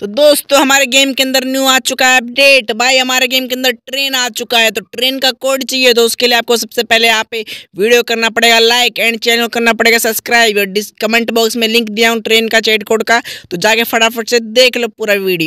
तो दोस्तों हमारे गेम के अंदर न्यू आ चुका है अपडेट भाई हमारे गेम के अंदर ट्रेन आ चुका है तो ट्रेन का कोड चाहिए तो उसके लिए आपको सबसे पहले यहाँ पे वीडियो करना पड़ेगा लाइक एंड चैनल करना पड़ेगा सब्सक्राइब और कमेंट बॉक्स में लिंक दिया हूँ ट्रेन का चैट कोड का तो जाके फटाफट से देख लो पूरा वीडियो